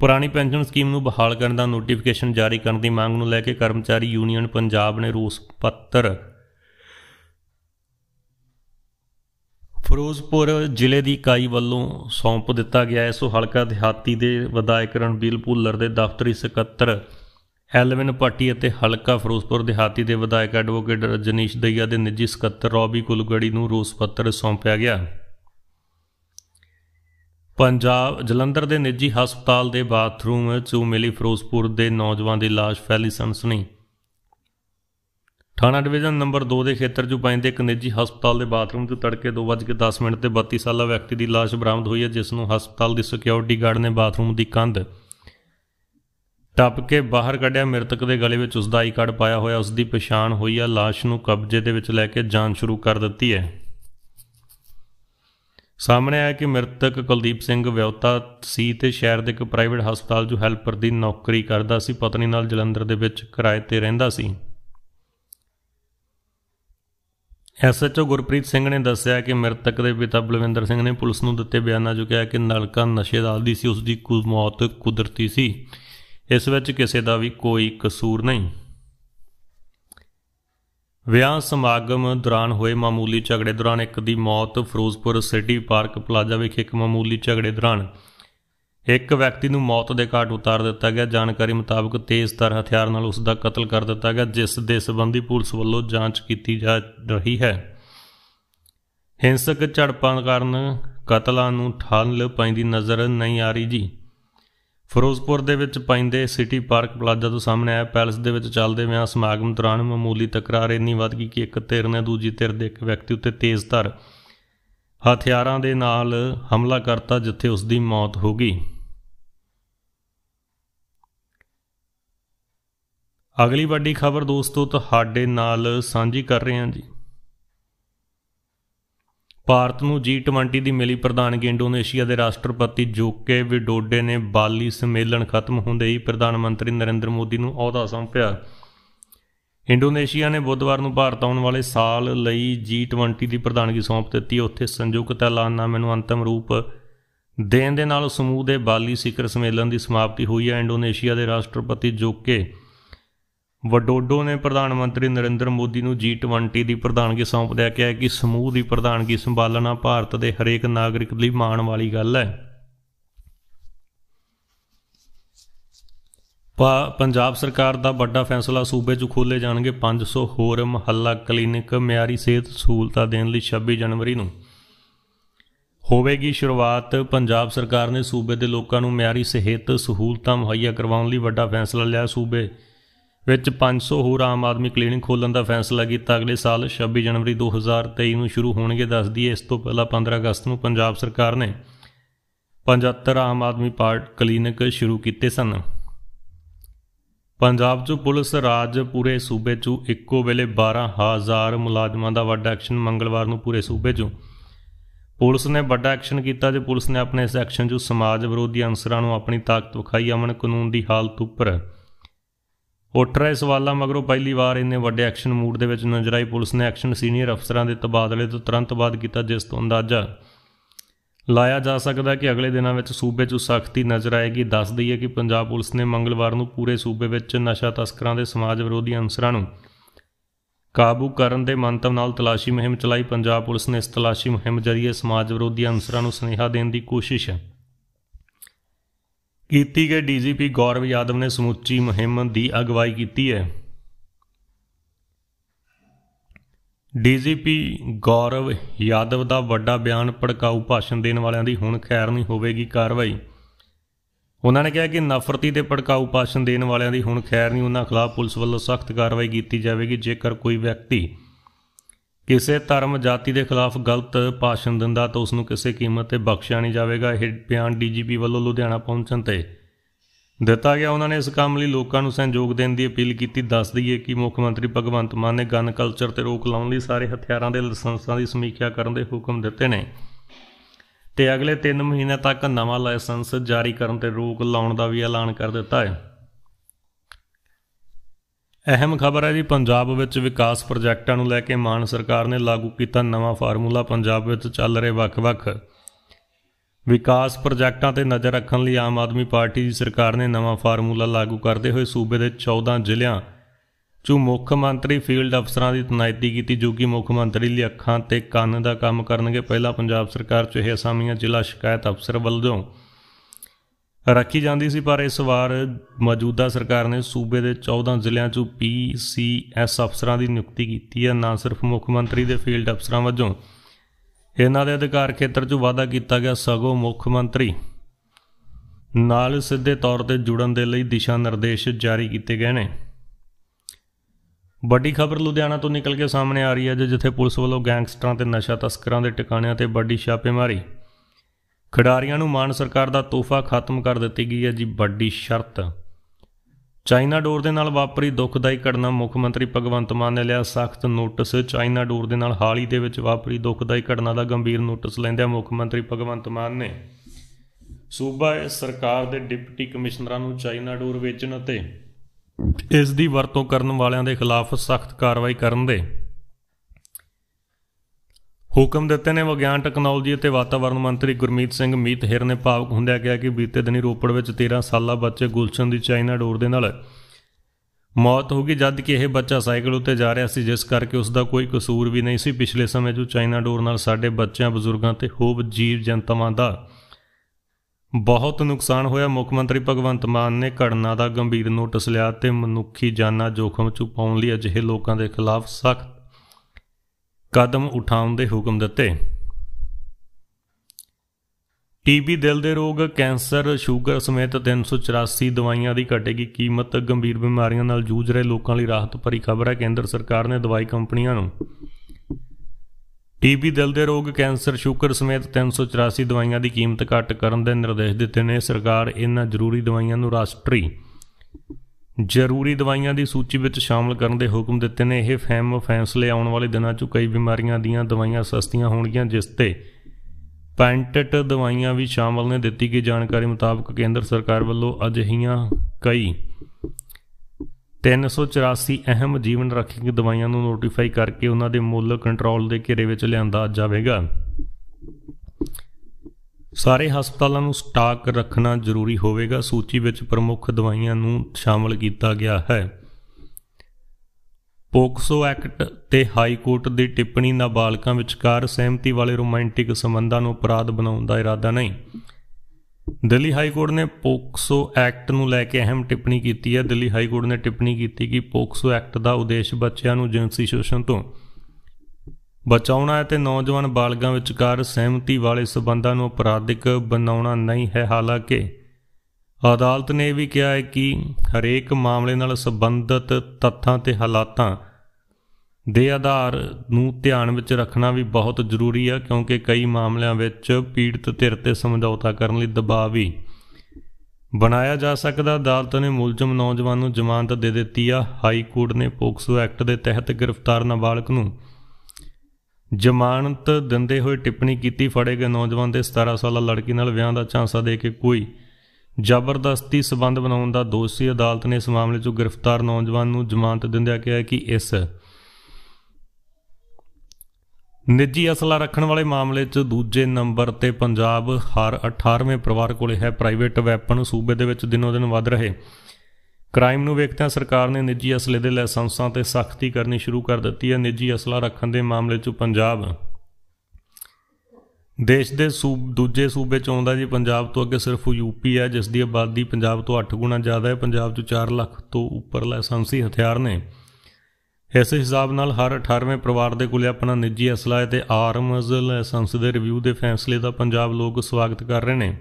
ਪੁਰਾਣੀ ਪੈਨਸ਼ਨ ਸਕੀਮ ਨੂੰ ਬਹਾਲ ਕਰਨ ਦਾ ਨੋਟੀਫਿਕੇਸ਼ਨ ਜਾਰੀ ਕਰਨ ਦੀ ਮੰਗ ਨੂੰ ਲੈ ਕੇ ਕਰਮਚਾਰੀ ਯੂਨੀਅਨ ਪੰਜਾਬ ਨੇ ਰੋਸ ਪੱਤਰ ਫਿਰੋਜ਼ਪੁਰ ਜ਼ਿਲ੍ਹੇ ਦੀ ਇਕਾਈ ਵੱਲੋਂ ਸੌਂਪ ਦਿੱਤਾ ਗਿਆ ਹੈ ਸੋ ਹਲਕਾ ਦਿਹਾਤੀ ਦੇ ਵਿਧਾਇਕ ਰਣਬੀਰ ਭੁੱਲਰ ਦੇ ਦਫ਼ਤਰੀ ਸਕੱਤਰ ਐਲਵਿਨ ਪਾਟੀ ਅਤੇ ਹਲਕਾ ਫਿਰੋਜ਼ਪੁਰ ਦਿਹਾਤੀ ਦੇ ਵਿਧਾਇਕ ਐਡਵੋਕੇਟ ਜਨੀਸ਼ ਦਈਆ ਦੇ ਨਿੱਜੀ ਸਕੱਤਰ ਰੌਬੀ ਕੁਲਗੜੀ ਨੂੰ ਰੋਸ ਪੱਤਰ ਸੌਂਪਿਆ ਗਿਆ ਪੰਜਾਬ ਜਲੰਧਰ ਦੇ ਨਿੱਜੀ ਹਸਪਤਾਲ ਦੇ ਬਾਥਰੂਮ 'ਚ ਮਿਲੀ ਫਿਰੋਜ਼ਪੁਰ ਦੇ ਨੌਜਵਾਨ ਦੀ ਲਾਸ਼ ਫੈਲੀ ਸਨਸਨੀ ਥਾਣਾ ਡਿਵੀਜ਼ਨ ਨੰਬਰ 2 ਦੇ ਖੇਤਰ 'ਚ ਪੈਂਦੇ ਕਨੇਜੀ ਹਸਪਤਾਲ ਦੇ ਬਾਥਰੂਮ ਤੋਂ ਤੜਕੇ 2:10 ਮਿੰਟ ਤੇ 32 ਸਾਲਾ ਵਿਅਕਤੀ ਦੀ ਲਾਸ਼ ਬਰਾਮਦ ਹੋਈ ਹੈ ਜਿਸ ਨੂੰ ਹਸਪਤਾਲ ਦੀ ਸਿਕਿਉਰਿਟੀ ਗਾਰਡ ਨੇ ਬਾਥਰੂਮ ਦੀ ਕੰਧ ਟੱਪ ਕੇ ਬਾਹਰ ਕੱਢਿਆ ਮ੍ਰਿਤਕ ਦੇ ਗਲੇ ਵਿੱਚ ਉਸ ਦਾ ਆਈ ਕਾਰਡ ਪਾਇਆ ਹੋਇਆ ਉਸ ਦੀ ਪਛਾਣ ਹੋਈ ਹੈ লাশ ਨੂੰ ਕਬਜ਼ੇ ਦੇ ਵਿੱਚ ਲੈ ਕੇ ਜਾਂਚ ਸ਼ੁਰੂ ਕਰ ਦਿੱਤੀ ਹੈ ਸਾਹਮਣੇ ਆਇਆ ਕਿ ਮ੍ਰਿਤਕ ਕੁਲਦੀਪ ਸਿੰਘ ਵਿਉਤਾ ਸੀ ਤੇ ਸ਼ਹਿਰ ਦੇ ਇੱਕ ਪ੍ਰਾਈਵੇਟ ਹਸਪਤਾਲ ਜੋ ਹੈਲਪਰ ਦੀ ਨੌਕਰੀ ਕਰਦਾ ਸੀ ਪਤਨੀ ਨਾਲ ਜਲੰਧਰ ਦੇ ਵਿੱਚ ਕਿਰਾਏ ਤੇ ਰਹਿੰਦਾ ਸੀ ਐਸਐਚਓ ਗੁਰਪ੍ਰੀਤ ਸਿੰਘ ਨੇ ਦੱਸਿਆ ਕਿ ਮ੍ਰਿਤਕ ਦੇ ਪਿਤਾ ਬਲਵਿੰਦਰ ਸਿੰਘ ਨੇ ਪੁਲਿਸ ਨੂੰ ਦਿੱਤੇ ਬਿਆਨਾਂ 'ਚ ਕਿਹਾ ਕਿ ਨਲਕਾ ਨਸ਼ੇ ਦਾ ਆਦੀ ਸੀ ਉਸ ਦੀ ਮੌਤ ਕੁਦਰਤੀ ਸੀ ਇਸ ਵਿੱਚ ਕਿਸੇ ਦਾ ਵੀ ਕੋਈ ਕਸੂਰ ਨਹੀਂ ਵਿਆਹ ਸਮਾਗਮ ਦੌਰਾਨ ਹੋਏ ਮਾਮੂਲੀ ਝਗੜੇ ਦੌਰਾਨ ਇੱਕ ਦੀ ਮੌਤ ਫਿਰੋਜ਼ਪੁਰ ਸਿਟੀ ਪਾਰਕ ਪਲਾਜ਼ਾ ਵਿਖੇ ਇੱਕ ਮਾਮੂਲੀ ਝਗੜੇ ਦੌਰਾਨ ਇੱਕ ਵਿਅਕਤੀ ਨੂੰ ਮੌਤ ਦੇ ਘਾਟ ਉਤਾਰ ਦਿੱਤਾ ਗਿਆ ਜਾਣਕਾਰੀ ਮੁਤਾਬਕ ਤੇਜ਼ਧਾਰ ਹਥਿਆਰ ਨਾਲ ਉਸ ਦਾ ਕਤਲ ਕਰ ਦਿੱਤਾ ਗਿਆ ਜਿਸ ਦੇ ਸਬੰਧੀ ਪੁਲਿਸ ਵੱਲੋਂ ਜਾਂਚ ਕੀਤੀ ਜਾ ਰਹੀ ਹੈ ਹਿੰਸਕ ਝੜਪਾਂ ਕਾਰਨ ਕਤਲਾਂ ਨੂੰ ਠੱਲ ਪੈਂਦੀ ਨਜ਼ਰ ਨਹੀਂ ਆ ਰਹੀ ਜੀ ਫਿਰੋਜ਼ਪੁਰ ਦੇ ਵਿੱਚ ਪੈਂਦੇ ਸਿਟੀ ਪਾਰਕ ਪਲਾਜ਼ਾ ਤੋਂ ਸਾਹਮਣੇ ਆਇਆ ਪੈਲਸ ਦੇ ਵਿੱਚ ਚੱਲਦੇ ਵਿਆਹ ਸਮਾਗਮ ਦੌਰਾਨ ਮਾਮੂਲੀ ਤਕਰਾਰ ਇੰਨੀ ਵੱਧ ਗਈ ਕਿ ਇੱਕ ਧਿਰ ਨੇ ਦੂਜੀ ਧਿਰ ਦੇ ਇੱਕ ਵਿਅਕਤੀ ਉੱਤੇ ਤੇਜ਼ ਧਰ ਹਥਿਆਰਾਂ ਦੇ ਨਾਲ ਹਮਲਾ ਕਰਤਾ ਜਿੱਥੇ ਉਸ ਦੀ ਮੌਤ ਹੋ ਗਈ ਅਗਲੀ ਵੱਡੀ ਖਬਰ ਦੋਸਤੋ ਤੁਹਾਡੇ ਨਾਲ ਸਾਂਝੀ ਕਰ ਰਹੇ ਹਾਂ ਜੀ ਭਾਰਤ ਨੂੰ G20 ਦੀ ਮਿਲੀ ਪ੍ਰਧਾਨਗੀ ਇੰਡੋਨੇਸ਼ੀਆ ਦੇ ਰਾਸ਼ਟਰਪਤੀ ਜੋਕੇ ਵਿਡੋਡੇ ਨੇ ਬਾਲੀ ਸੰਮੇਲਨ ਖਤਮ ਹੁੰਦੇ ਹੀ ਪ੍ਰਧਾਨ ਮੰਤਰੀ ਨਰਿੰਦਰ ਮੋਦੀ ਨੂੰ ਅਹੁਦਾ ਸੌਂਪਿਆ ਇੰਡੋਨੇਸ਼ੀਆ ਨੇ ਬੁੱਧਵਾਰ ਨੂੰ ਭਾਰਤ ਆਉਣ ਵਾਲੇ ਸਾਲ ਲਈ G20 ਦੀ ਪ੍ਰਧਾਨਗੀ ਸੌਂਪ ਦਿੱਤੀ ਉੱਥੇ ਸੰਯੁਕਤ ਐਲਾਨਨਾਮੇ ਨੂੰ ਅੰਤਮ ਰੂਪ ਦੇਣ ਦੇ ਨਾਲ ਸਮੂਹ ਦੇ ਬਾਲੀ ਸਿਖਰ ਸੰਮੇਲਨ ਦੀ ਸਮਾਪਤੀ ਹੋਈ ਹੈ ਇੰਡੋਨੇਸ਼ੀਆ ਦੇ ਰਾਸ਼ਟਰਪਤੀ ਜੋਕੇ ਵਡੋਡੋ ਨੇ ਪ੍ਰਧਾਨ ਮੰਤਰੀ ਨਰਿੰਦਰ ਮੋਦੀ ਨੂੰ G20 ਦੀ ਪ੍ਰਧਾਨਗੀ ਸੌਂਪਦਿਆਂ ਕਿਹਾ ਕਿ ਸਮੂਹ ਦੀ ਪ੍ਰਧਾਨਗੀ ਸੰਭਾਲਣਾ ਭਾਰਤ ਦੇ ਹਰੇਕ ਨਾਗਰਿਕ ਲਈ ਮਾਣ ਵਾਲੀ ਗੱਲ ਹੈ ਪੰਜਾਬ ਸਰਕਾਰ ਦਾ ਵੱਡਾ ਫੈਸਲਾ ਸੂਬੇ 'ਚ ਖੋਲੇ ਜਾਣਗੇ 500 ਹੋਰ ਮਹੱਲਾ ਕਲੀਨਿਕ ਮਿਆਰੀ ਸਿਹਤ ਸਹੂਲਤਾਂ ਦੇਣ ਲਈ 26 ਜਨਵਰੀ ਨੂੰ ਹੋਵੇਗੀ ਸ਼ੁਰੂਆਤ ਪੰਜਾਬ ਸਰਕਾਰ ਨੇ ਸੂਬੇ ਦੇ ਲੋਕਾਂ ਨੂੰ ਮਿਆਰੀ ਸਿਹਤ ਸਹੂਲਤਾਂ ਮੁਹੱਈਆ ਕਰਵਾਉਣ ਲਈ ਵੱਡਾ ਫੈਸਲਾ ਲਿਆ ਸੂਬੇ ਵਿੱਚ 500 ਹੋਰ ਆਮ ਆਦਮੀ ਕਲੀਨਿਕ ਖੋਲਣ ਦਾ ਫੈਸਲਾ ਕੀਤਾ ਅਗਲੇ ਸਾਲ 26 ਜਨਵਰੀ 2023 ਨੂੰ ਸ਼ੁਰੂ ਹੋਣਗੇ ਦੱਸਦੀ ਹੈ ਇਸ ਤੋਂ ਪਹਿਲਾਂ 15 ਅਗਸਤ ਨੂੰ ਪੰਜਾਬ ਸਰਕਾਰ ਨੇ 75 ਆਮ ਆਦਮੀ ਪਾਰਟ ਕਲੀਨਿਕ ਸ਼ੁਰੂ ਕੀਤੇ ਸਨ ਪੰਜਾਬ 'ਚ ਪੁਲਿਸ ਰਾਜ ਪੂਰੇ ਸੂਬੇ 'ਚ ਇੱਕੋ ਵੇਲੇ 12000 ਮੁਲਾਜ਼ਮਾਂ ਦਾ ਵੱਡਾ ਐਕਸ਼ਨ ਮੰਗਲਵਾਰ ਨੂੰ ਪੂਰੇ ਸੂਬੇ 'ਚ ਪੁਲਿਸ ਨੇ ਵੱਡਾ ਐਕਸ਼ਨ ਕੀਤਾ ਜੇ ਪੁਲਿਸ ਨੇ ਆਪਣੇ ਇਸ ਐਕਸ਼ਨ 'ਚ ਸਮਾਜ ਵਿਰੋਧੀ ਅੰਸਰਾਂ ਨੂੰ ਆਪਣੀ ਤਾਕਤ ਵਿਖਾਈ ਅਮਨ ਕਾਨੂੰਨ ਦੀ ਹਾਲਤ ਉੱਪਰ ਉੱਠ ਰਹੇ ਸਵਾਲਾਂ ਮਗਰੋਂ ਪਹਿਲੀ ਵਾਰ ਇਹਨੇ ਵੱਡੇ ਐਕਸ਼ਨ ਮੂਡ ਦੇ ਵਿੱਚ ਨਜ਼ਰ ਆਈ ਪੁਲਿਸ ਨੇ ਐਕਸ਼ਨ ਸੀਨੀਅਰ ਅਫਸਰਾਂ ਦੇ ਤਬਾਦਲੇ ਤੋਂ ਤੁਰੰਤ ਬਾਅਦ ਕੀਤਾ ਜਿਸ ਤੋਂ ਅੰਦਾਜ਼ਾ ਲਾਇਆ ਜਾ ਸਕਦਾ ਕਿ ਅਗਲੇ ਦਿਨਾਂ ਵਿੱਚ ਸੂਬੇ 'ਚ ਸਖਤੀ ਨਜ਼ਰ ਆਏਗੀ ਦੱਸ ਦਈਏ ਕਿ ਪੰਜਾਬ ਪੁਲਿਸ ਨੇ ਮੰਗਲਵਾਰ ਨੂੰ ਪੂਰੇ ਸੂਬੇ ਵਿੱਚ ਨਸ਼ਾ ਤਸਕਰਾਂ ਦੇ ਸਮਾਜ ਵਿਰੋਧੀ ਅੰਸਰਾਂ ਨੂੰ ਕਾਬੂ ਕਰਨ ਦੇ ਮੰਤਵ ਨਾਲ ਤਲਾਸ਼ੀ ਮੁਹਿੰਮ ਚਲਾਈ ਪੰਜਾਬ ਪੁਲਿਸ ਨੇ ਇਸ ਤਲਾਸ਼ੀ ਮੁਹਿੰਮ ਜਰੀਏ ਸਮਾਜ ਵਿਰੋਧੀ ਅੰਸਰਾਂ ਨੂੰ ਸਨੇਹਾ ਦੇਣ ਦੀ ਕੋਸ਼ਿਸ਼ ਕੀਤੀ ਗਈ ਡੀਜੀਪੀ ਗੌਰਵ ਯਾਦਵ ਨੇ ਸਮੁੱਚੀ ਮੁਹਿੰਮ ਦੀ ਅਗਵਾਈ ਕੀਤੀ ਹੈ ਡੀਜੀਪੀ ਗੌਰਵ ਯਾਦਵ ਦਾ ਵੱਡਾ ਬਿਆਨ ਭੜਕਾਊ ਭਾਸ਼ਣ ਦੇਣ ਵਾਲਿਆਂ ਦੀ ਹੁਣ ਖੈਰ ਨਹੀਂ ਹੋਵੇਗੀ ਕਾਰਵਾਈ ਉਹਨਾਂ ਨੇ ਕਿਹਾ ਕਿ ਨਫ਼ਰਤੀ ਤੇ ਭੜਕਾਊ ਭਾਸ਼ਣ ਦੇਣ ਵਾਲਿਆਂ ਦੀ ਹੁਣ ਖੈਰ ਨਹੀਂ ਉਹਨਾਂ ਖਿਲਾਫ ਪੁਲਿਸ ਵੱਲੋਂ ਸਖਤ ਕਾਰਵਾਈ ਕੀਤੀ ਜਾਵੇਗੀ ਜੇਕਰ ਕੋਈ ਵਿਅਕਤੀ ਕਿਸੇ ਧਰਮ ਜਾਤੀ ਦੇ ਖਿਲਾਫ ਗਲਤ ਭਾਸ਼ਣ ਦਿੰਦਾ ਤਾਂ ਉਸ ਨੂੰ ਕਿਸੇ ਕੀਮਤ ਤੇ ਬਖਸ਼ਿਆ ਨਹੀਂ ਜਾਵੇਗਾ ਇਹ ਬਿਆਨ ਡੀਜੀਪੀ ਵੱਲੋਂ ਲੁਧਿਆਣਾ ਪਹੁੰਚਣ ਤੇ ਦਿੱਤਾ ਗਿਆ ਉਹਨਾਂ ਨੇ ਇਸ ਕੰਮ ਲਈ ਲੋਕਾਂ ਨੂੰ ਸਹਿਯੋਗ ਦੇਣ ਦੀ ਅਪੀਲ ਕੀਤੀ ਦੱਸ ਦਈਏ ਕਿ ਮੁੱਖ ਮੰਤਰੀ ਭਗਵੰਤ ਮਾਨ ਨੇ ਗਨ ਕਲਚਰ ਤੇ ਰੋਕ ਲਾਉਣ ਲਈ ਸਾਰੇ ਹਥਿਆਰਾਂ ਦੇ ਲਾਇਸੈਂਸਾਂ ਦੀ ਸਮੀਖਿਆ ਕਰਨ ਦੇ ਹੁਕਮ ਦਿੱਤੇ ਨੇ ਤੇ ਅਗਲੇ 3 ਮਹੀਨੇ ਤੱਕ ਨਵਾਂ ਲਾਇਸੈਂਸ ਜਾਰੀ ਕਰਨ ਤੇ ਰੋਕ ਲਾਉਣ ਦਾ ਵੀ ਐਲਾਨ ਕਰ ਦਿੱਤਾ ਹੈ ਅਹਿਮ ਖਬਰ ਹੈ ਜੀ ਪੰਜਾਬ ਵਿੱਚ ਵਿਕਾਸ ਪ੍ਰੋਜੈਕਟਾਂ ਨੂੰ ਲੈ ਕੇ ਮਾਨ ਸਰਕਾਰ ਨੇ ਲਾਗੂ ਕੀਤਾ ਨਵਾਂ ਫਾਰਮੂਲਾ ਪੰਜਾਬ ਵਿੱਚ ਚੱਲ ਰਹੇ ਵੱਖ-ਵੱਖ ਵਿਕਾਸ ਪ੍ਰੋਜੈਕਟਾਂ ਤੇ ਨਜ਼ਰ ਰੱਖਣ ਲਈ ਆਮ ਆਦਮੀ ਪਾਰਟੀ ਦੀ ਸਰਕਾਰ ਨੇ ਨਵਾਂ ਫਾਰਮੂਲਾ ਲਾਗੂ ਕਰਦੇ ਹੋਏ ਸੂਬੇ ਦੇ 14 ਜ਼ਿਲ੍ਹਿਆਂ ਚੋਂ ਮੁੱਖ ਮੰਤਰੀ ਫੀਲਡ ਅਫਸਰਾਂ ਦੀ ਤਨਾਇਤੀ ਕੀਤੀ ਜੋ ਕਿ ਮੁੱਖ ਮੰਤਰੀ ਲਈ ਅੱਖਾਂ ਤੇ ਕੰਨ ਦਾ ਕੰਮ ਕਰਨਗੇ ਪਹਿਲਾਂ ਪੰਜਾਬ ਸਰਕਾਰ 'ਚ ਇਹ ਅਸਾਮੀਆਂ ਜ਼ਿਲ੍ਹਾ ਸ਼ਿਕਾਇਤ ਅਫਸਰ ਵੱਲੋਂ ਰੱਖੀ ਜਾਂਦੀ ਸੀ ਪਰ ਇਸ ਵਾਰ ਮੌਜੂਦਾ ਸਰਕਾਰ ਨੇ ਸੂਬੇ ਦੇ 14 ਜ਼ਿਲ੍ਹਿਆਂ 'ਚੋਂ ਪੀਸੀਐਸ ਅਫਸਰਾਂ ਦੀ ਨਿਯੁਕਤੀ ਕੀਤੀ ਹੈ ਨਾ ਸਿਰਫ ਮੁੱਖ ਮੰਤਰੀ ਦੇ ਫੀਲਡ ਅਫਸਰਾਂ ਵਜੋਂ ਇਹਨਾਂ ਦੇ ਅਧਿਕਾਰ ਖੇਤਰ 'ਚ ਵਾਅਦਾ ਕੀਤਾ ਗਿਆ ਸਗੋਂ ਮੁੱਖ ਮੰਤਰੀ ਨਾਲ ਸਿੱਧੇ ਤੌਰ ਤੇ ਜੁੜਨ ਦੇ ਲਈ ਦਿਸ਼ਾ ਨਿਰਦੇਸ਼ ਜਾਰੀ ਕੀਤੇ ਗਏ ਨੇ ਵੱਡੀ ਖਬਰ ਲੁਧਿਆਣਾ ਤੋਂ ਨਿਕਲ ਕੇ ਸਾਹਮਣੇ ਆ ਰਹੀ ਹੈ ਜਿੱਥੇ ਪੁਲਿਸ ਵੱਲੋਂ ਗੈਂਗਸਟਰਾਂ ਤੇ ਨਸ਼ਾ ਤਸਕਰਾਂ ਦੇ ਟਿਕਾਣਿਆਂ ਤੇ ਵੱਡੀ ਛਾਪੇਮਾਰੀ ਖਿਡਾਰੀਆਂ ਨੂੰ ਮਾਨ ਸਰਕਾਰ ਦਾ ਤੋਹਫਾ ਖਤਮ ਕਰ ਦਿੱਤੀ ਗਈ ਹੈ ਜੀ ਵੱਡੀ ਸ਼ਰਤ ਚਾਈਨਾ ਡੋਰ ਦੇ ਨਾਲ ਵਾਪਰੀ ਦੁਖਦਾਈ ਘਟਨਾ ਮੁੱਖ ਮੰਤਰੀ ਭਗਵੰਤ ਮਾਨ ਨੇ ਲਿਆ ਸਖਤ ਨੋਟਿਸ ਚਾਈਨਾ ਡੋਰ ਦੇ ਨਾਲ ਹਾਲ ਹੀ ਦੇ ਵਿੱਚ ਵਾਪਰੀ ਦੁਖਦਾਈ ਘਟਨਾ ਦਾ ਗੰਭੀਰ ਨੋਟਿਸ ਲੈਂਦਿਆਂ ਮੁੱਖ ਮੰਤਰੀ ਭਗਵੰਤ ਮਾਨ ਨੇ ਸੂਬਾ ਸਰਕਾਰ ਦੇ ਡਿਪਟੀ ਕਮਿਸ਼ਨਰਾਂ ਨੂੰ ਚਾਈਨਾ ਡੋਰ ਵੇਚਣ ਅਤੇ ਇਸ ਦੀ ਵਰਤੋਂ ਕਰਨ ਵਾਲਿਆਂ ਦੇ ਖਿਲਾਫ ਸਖਤ ਕਾਰਵਾਈ ਕਰਨ ਦੇ ਹੁਕਮ ਦਿੱਤੇ ਨੇ ਵਿਗਿਆਨ ਟੈਕਨੋਲੋਜੀ ਅਤੇ ਵਾਤਾਵਰਣ ਮੰਤਰੀ ਗੁਰਮੀਤ ਸਿੰਘ ਮੀਤ ਹਿਰ ਨੇ ਭਾਵਕ ਹੁੰਦਿਆ ਕਿਹਾ ਕਿ ਬੀਤੇ ਦਿਨੀ ਰੋਪੜ ਵਿੱਚ 13 ਸਾਲਾ ਬੱਚੇ ਗੁਲਸ਼ਨ ਦੀ ਚਾਈਨਾ ਡੋਰ ਦੇ ਨਾਲ ਮੌਤ ਹੋ ਗਈ ਜਦ ਕਿ ਇਹ ਬੱਚਾ ਸਾਈਕਲ ਉੱਤੇ ਜਾ ਰਿਹਾ ਸੀ ਜਿਸ ਕਰਕੇ ਉਸ ਦਾ ਕੋਈ ਕਸੂਰ ਵੀ ਨਹੀਂ ਸੀ ਪਿਛਲੇ ਸਮੇਂ ਜੋ ਚਾਈਨਾ ਡੋਰ ਨਾਲ ਸਾਡੇ ਬੱਚਿਆਂ ਬਜ਼ੁਰਗਾਂ ਤੇ ਹੋਬ ਜੀਵ ਜੰਤਵਾਂ ਦਾ ਬਹੁਤ ਨੁਕਸਾਨ ਹੋਇਆ ਮੁੱਖ ਮੰਤਰੀ ਭਗਵੰਤ ਮਾਨ ਨੇ ਘਟਨਾ ਦਾ ਗੰਭੀਰ ਨੋਟਿਸ ਲਿਆ ਤੇ ਮਨੁੱਖੀ ਜਾਨਾਂ ਜੋਖਮ 'ਚ ਪਾਉਣ ਲਈ ਅਜਿਹੇ ਲੋਕਾਂ ਦੇ ਖਿਲਾਫ ਸਖਤ ਕਦਮ ਉਠਾਉਣ ਦੇ ਹੁਕਮ ਦਿੱਤੇ ਟੀਬੀ ਦਿਲ ਦੇ ਰੋਗ ਕੈਂਸਰ ਸ਼ੂਗਰ ਸਮੇਤ 384 ਦਵਾਈਆਂ ਦੀ ਘਟੇਗੀ ਕੀਮਤ ਗੰਭੀਰ ਬਿਮਾਰੀਆਂ ਨਾਲ ਜੂਝ ਰਹੇ ਲੋਕਾਂ ਲਈ ਰਾਹਤ ਭਰੀ ਖਬਰ ਹੈ ਕੇਂਦਰ ਸਰਕਾਰ ਨੇ ਦਵਾਈ ਕੰਪਨੀਆਂ ਨੂੰ ਟੀਬੀ ਦਿਲ ਦੇ ਰੋਗ ਕੈਂਸਰ ਸ਼ੂਗਰ ਸਮੇਤ 384 ਦਵਾਈਆਂ ਦੀ ਕੀਮਤ ਘਟ ਕਰਨ ਦੇ ਨਿਰਦੇਸ਼ ਦਿੱਤੇ ਨੇ ਸਰਕਾਰ ਇਹਨਾਂ ਜ਼ਰੂਰੀ ਦਵਾਈਆਂ ਨੂੰ ਰਾਸ਼ਟਰੀ ਜ਼ਰੂਰੀ ਦਵਾਈਆਂ ਦੀ ਸੂਚੀ ਵਿੱਚ ਸ਼ਾਮਲ ਕਰਨ ਦੇ ਹੁਕਮ ਦਿੱਤੇ ਨੇ ਇਹ ਫੈਮ ਫੈਸਲੇ ਆਉਣ ਵਾਲੇ ਦਿਨਾਂ 'ਚ ਕਈ ਬਿਮਾਰੀਆਂ ਦੀਆਂ ਦਵਾਈਆਂ ਸਸਤੀਆਂ ਹੋਣਗੀਆਂ ਜਿਸ ਤੇ ਪੈਂਟਟ ਦਵਾਈਆਂ ਵੀ ਸ਼ਾਮਲ ਨੇ ਦਿੱਤੀ ਗਈ ਜਾਣਕਾਰੀ ਮੁਤਾਬਕ ਕੇਂਦਰ ਸਰਕਾਰ ਵੱਲੋਂ ਅਜਹੀਆਂ ਕਈ 384 ਅਹਿਮ ਜੀਵਨ ਦੀਆਂ ਦਵਾਈਆਂ ਨੂੰ ਨੋਟੀਫਾਈ ਕਰਕੇ ਉਹਨਾਂ ਦੇ ਮੁੱਲ ਕੰਟਰੋਲ ਦੇ ਘੇਰੇ ਵਿੱਚ ਲਿਆਂਦਾ ਜਾਵੇਗਾ ਸਾਰੇ ਹਸਪਤਾਲਾਂ ਨੂੰ ਸਟਾਕ ਰੱਖਣਾ ਜ਼ਰੂਰੀ ਹੋਵੇਗਾ ਸੂਚੀ ਵਿੱਚ ਪ੍ਰਮੁੱਖ ਦਵਾਈਆਂ ਨੂੰ ਸ਼ਾਮਲ ਕੀਤਾ ਗਿਆ ਹੈ ਪੋਕਸੋ ਐਕਟ ਤੇ ਹਾਈ ਕੋਰਟ ਦੀ ਟਿੱਪਣੀ ਨਾਬਾਲਗਾਂ ਵਿਚਕਾਰ ਸਹਿਮਤੀ ਵਾਲੇ ਰੋਮਾਂਟਿਕ ਸੰਬੰਧਾਂ ਨੂੰ ਅਪਰਾਧ ਬਣਾਉਣ ਦਾ ਇਰਾਦਾ ਨਹੀਂ ਦਿੱਲੀ ਹਾਈ ਕੋਰਟ ਨੇ ਪੋਕਸੋ ਐਕਟ ਨੂੰ ਲੈ ਕੇ ਅਹਿਮ ਟਿੱਪਣੀ ਕੀਤੀ ਹੈ ਦਿੱਲੀ ਹਾਈ ਕੋਰਟ ਨੇ ਟਿੱਪਣੀ ਕੀਤੀ ਕਿ ਪੋਕਸੋ ਐਕਟ ਦਾ ਉਦੇਸ਼ ਬੱਚਿਆਂ ਨੂੰ ਜਿੰਸੀ ਸ਼ੋਸ਼ਣ ਤੋਂ ਬਚਾਉਣਾ ਹੈ ਤੇ ਨੌਜਵਾਨ ਬਾਲਗਾਂ ਵਿਚਕਾਰ ਸਹਿਮਤੀ ਵਾਲੇ ਸਬੰਧਾਂ ਨੂੰ ਅਪਰਾਧਿਕ ਬਣਾਉਣਾ ਨਹੀਂ ਹੈ ਹਾਲਾਂਕਿ ਅਦਾਲਤ ਨੇ ਵੀ ਕਿਹਾ ਹੈ ਕਿ ਹਰੇਕ ਮਾਮਲੇ ਨਾਲ ਸੰਬੰਧਿਤ ਤੱਥਾਂ ਤੇ ਹਾਲਾਤਾਂ ਦੇ ਆਧਾਰ ਨੂੰ ਧਿਆਨ ਵਿੱਚ ਰੱਖਣਾ ਵੀ ਬਹੁਤ ਜ਼ਰੂਰੀ ਹੈ ਕਿਉਂਕਿ ਕਈ ਮਾਮਲਿਆਂ ਵਿੱਚ ਪੀੜਤ ਧਿਰ ਤੇ ਸਮਝੌਤਾ ਕਰਨ ਲਈ ਦਬਾਅ ਵੀ ਬਣਾਇਆ ਜਾ ਸਕਦਾ ਅਦਾਲਤ ਨੇ ਮੁਲਜ਼ਮ ਨੌਜਵਾਨ ਨੂੰ ਜ਼ਮਾਨਤ ਦੇ ਦਿੱਤੀ ਆ ਹਾਈ ਕੋਰਟ ਨੇ ਪੋਕਸੋ ਐਕਟ ਦੇ ਤਹਿਤ ਗ੍ਰਿਫਤਾਰ ਨਾਬਾਲਗ ਨੂੰ ਜ਼ਮਾਨਤ ਦਿੰਦੇ ਹੋਏ ਟਿੱਪਣੀ ਕੀਤੀ ਫੜੇ ਗਏ ਨੌਜਵਾਨ ਦੇ 17 ਸਾਲਾ ਲੜਕੀ ਨਾਲ ਵਿਆਹ ਦਾ ਚਾਂਸਾ ਦੇ ਕੇ ਕੋਈ ਜ਼ਬਰਦਸਤੀ ਸਬੰਧ ਬਣਾਉਣ ਦਾ ਦੋਸ਼ੀ ਅਦਾਲਤ ਨੇ ਇਸ ਮਾਮਲੇ 'ਚ ਗ੍ਰਿਫਤਾਰ ਨੌਜਵਾਨ ਨੂੰ ਜ਼ਮਾਨਤ ਦਿੰਦਿਆਂ ਕਿਹਾ ਕਿ ਇਸ ਨਿੱਜੀ ਅਸਲਾ ਰੱਖਣ ਵਾਲੇ ਮਾਮਲੇ 'ਚ ਦੂਜੇ ਨੰਬਰ ਤੇ ਪੰਜਾਬ ਹਰ 18ਵੇਂ ਪਰਿਵਾਰ ਕੋਲੇ ਹੈ ਪ੍ਰਾਈਵੇਟ ਵੈਪਨ ਸੂਬੇ ਦੇ ਵਿੱਚ ਦਿਨੋ ਦਿਨ ਵੱਧ ਰਹੇ ਕ੍ਰਾਈਮ ਨੂੰ ਵੇਖਦਿਆਂ ਸਰਕਾਰ ਨੇ ਨਿੱਜੀ ਅਸਲੇ ਦੇ ਲਾਇਸੈਂਸਾਂ ਤੇ ਸਖਤੀ ਕਰਨੀ ਸ਼ੁਰੂ ਕਰ ਦਿੱਤੀ ਹੈ ਨਿੱਜੀ ਅਸਲਾ ਰੱਖਣ ਦੇ ਮਾਮਲੇ 'ਚ ਪੰਜਾਬ ਦੇਸ਼ ਦੇ ਸੂਬ ਦੂਜੇ ਸੂਬੇ 'ਚ ਆਉਂਦਾ ਜੀ ਪੰਜਾਬ ਤੋਂ ਅੱਗੇ ਸਿਰਫ ਯੂਪੀ ਹੈ ਜਿਸ ਦੀ ਆਬਾਦੀ ਪੰਜਾਬ ਤੋਂ 8 ਗੁਣਾ ਜ਼ਿਆਦਾ ਹੈ ਪੰਜਾਬ 'ਚ 4 ਲੱਖ ਤੋਂ ਉੱਪਰ ਲਾਇਸੈਂਸੀ ਹਥਿਆਰ ਨੇ ਇਸ ਹਿਸਾਬ ਨਾਲ ਹਰ 18ਵੇਂ ਪਰਿਵਾਰ ਦੇ ਕੋਲ ਆਪਣਾ ਨਿੱਜੀ ਅਸਲਾ ਹੈ ਤੇ ਆਰਮਜ਼ ਲਾਇਸੈਂਸ ਦੇ ਰਿਵਿਊ ਦੇ ਫੈਸਲੇ ਦਾ ਪੰਜਾਬ ਲੋਕ ਸਵਾਗਤ ਕਰ ਰਹੇ ਨੇ